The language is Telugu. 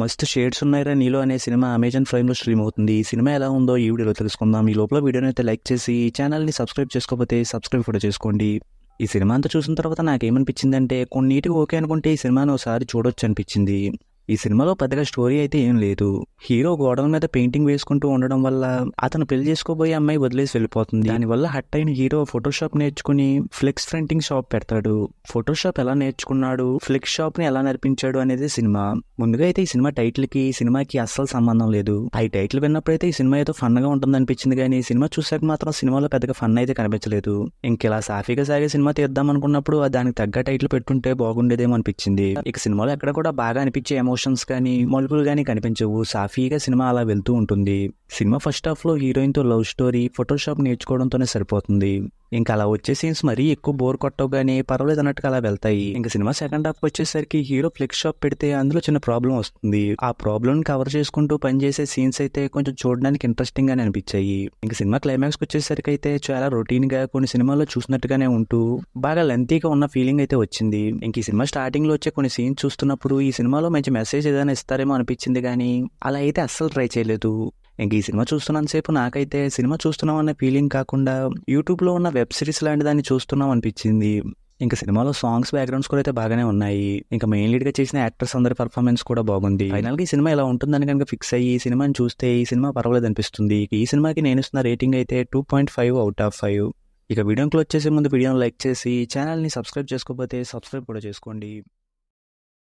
మస్ట్ షేడ్స్ ఉన్నాయిరా నీలో అనే సినిమా అమెజాన్ ప్రైమ్లో స్ట్రీమ్ అవుతుంది ఈ సినిమా ఎలా ఉందో ఈ వీడియోలో తెలుసుకుందాం ఈ లోపల వీడియోని అయితే లైక్ చేసి ఈ ఛానల్ని సబ్స్క్రైబ్ చేసుకోకపోతే సబ్స్క్రైబ్ కూడా చేసుకోండి ఈ సినిమా అంతా చూసిన తర్వాత నాకేమనిపించిందంటే కొన్నిటికి ఓకే అనుకుంటే ఈ సినిమాను ఒకసారి చూడొచ్చు అనిపించింది ఈ సినిమాలో పెద్దగా స్టోరీ అయితే ఏం లేదు హీరో గోడల మీద పెయింటింగ్ వేసుకుంటూ ఉండడం వల్ల అతను పెళ్లి చేసుకోబోయే అమ్మాయి వదిలేసి వెళ్ళిపోతుంది దానివల్ల హట్ అయిన హీరో ఫోటోషాప్ నేర్చుకుని ఫ్లెక్స్ ప్రింటింగ్ షాప్ పెడతాడు ఫోటోషాప్ ఎలా నేర్చుకున్నాడు ఫ్లెక్స్ షాప్ ని ఎలా నడిపించాడు అనేది సినిమా ముందుగా అయితే ఈ సినిమా టైటిల్ కి సినిమాకి అస్సలు సంబంధం లేదు ఈ టైటిల్ విన్నప్పుడైతే ఈ సినిమా ఏదో ఫన్ గా ఉంటుంది అనిపించింది కానీ సినిమా చూసాక మాత్రం సినిమాలో పెద్దగా ఫన్ అయితే కనిపించలేదు ఇంకెలా సాఫీగా సాగే సినిమా తీద్దాం అనుకున్నప్పుడు దానికి తగ్గ టైటిల్ పెట్టుంటే బాగుండేదేమో అనిపించింది ఇక సినిమాలో ఎక్కడ కూడా బాగా అనిపించే ఎమోషన్ మోషన్స్ కానీ మలుపులు కానీ కనిపించవు సాఫీగా సినిమా అలా వెళ్తూ ఉంటుంది సినిమా ఫస్ట్ హాఫ్లో హీరోయిన్తో లవ్ స్టోరీ ఫోటోషాప్ నేర్చుకోవడంతోనే సరిపోతుంది ఇంకా అలా వచ్చే సీన్స్ మరీ ఎక్కువ బోర్ కొట్టవు కానీ పర్వాలేదు అన్నట్టుగా అలా వెళ్తాయి ఇంకా సినిమా సెకండ్ హాఫ్ వచ్చేసరికి హీరో ఫ్లిక్స్ షాప్ పెడితే అందులో చిన్న ప్రాబ్లం వస్తుంది ఆ ప్రాబ్లం కవర్ చేసుకుంటూ పనిచేసే సీన్స్ అయితే కొంచెం చూడడానికి ఇంట్రెస్టింగ్ గానే అనిపించాయి ఇంకా సినిమా క్లైమాక్స్ వచ్చేసరికి అయితే చాలా రొటీన్ గా కొన్ని సినిమాల్లో చూసినట్టుగానే ఉంటూ బాగా లెంతీగా ఉన్న ఫీలింగ్ అయితే వచ్చింది ఇంక ఈ సినిమా స్టార్టింగ్ లో వచ్చే కొన్ని సీన్స్ చూస్తున్నప్పుడు ఈ సినిమాలో మంచి మెస్ మెసేజ్ ఏదైనా ఇస్తారేమో అనిపించింది కానీ అలా అయితే అస్సలు ట్రై చేయలేదు ఇంక ఈ సినిమా చూస్తున్నంతసేపు నాకైతే సినిమా చూస్తున్నాం అనే ఫీలింగ్ కాకుండా యూట్యూబ్లో ఉన్న వెబ్ సిరీస్ లాంటి దాన్ని చూస్తున్నాం అనిపించింది ఇంకా సినిమాలో సాంగ్స్ బ్యాక్గ్రౌండ్స్ కూడా అయితే బాగానే ఉన్నాయి ఇంకా మెయిన్ లీడ్గా చేసిన యాక్టర్స్ అందరి పర్ఫార్మెన్స్ కూడా బాగుంది ఫైనల్గా ఈ సినిమా ఇలా ఉంటుందని కనుక ఫిక్స్ అయ్యి ఈ సినిమాని చూస్తే ఈ సినిమా పర్వాలేదు అనిపిస్తుంది ఈ సినిమాకి నేను ఇస్తున్న రేటింగ్ అయితే two point five out of five ఇక వీడియోని క్లోజ్ చేసే ముందు వీడియోని లైక్ చేసి ఛానల్ని సబ్స్క్రైబ్ చేసుకోకపోతే సబ్స్క్రైబ్ కూడా చేసుకోండి